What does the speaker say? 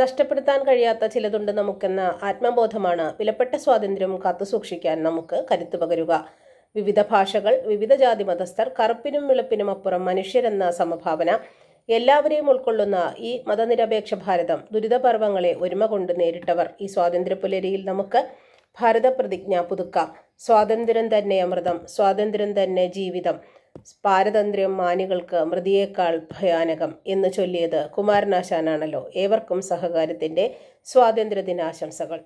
നഷ്ടപ്പെടുത്താൻ കഴിയാത്ത ചിലതുണ്ട് നമുക്കെന്ന ആത്മബോധമാണ് വിലപ്പെട്ട സ്വാതന്ത്ര്യം കാത്തുസൂക്ഷിക്കാൻ നമുക്ക് കരുത്തു പകരുക വിവിധ ഭാഷകൾ വിവിധ ജാതി മതസ്ഥർ കറുപ്പിനും വിളപ്പിനും അപ്പുറം മനുഷ്യരെന്ന സമഭാവന എല്ലാവരെയും ഉൾക്കൊള്ളുന്ന ഈ മതനിരപേക്ഷ ഭാരതം ദുരിതപർവങ്ങളെ ഒരുമ കൊണ്ട് നേരിട്ടവർ ഈ സ്വാതന്ത്ര്യ പുലരിയിൽ നമുക്ക് ഭാരത പ്രതിജ്ഞ പുതുക്കാം സ്വാതന്ത്ര്യം തന്നെ അമൃതം സ്വാതന്ത്ര്യം തന്നെ ജീവിതം പാരതന്ത്ര്യം മാനികൾക്ക് മൃതിയേക്കാൾ ഭയാനകം എന്ന് ചൊല്ലിയത് കുമാരനാശാനാണല്ലോ ഏവർക്കും സഹകാരത്തിൻ്റെ സ്വാതന്ത്ര്യദിനാശംസകൾ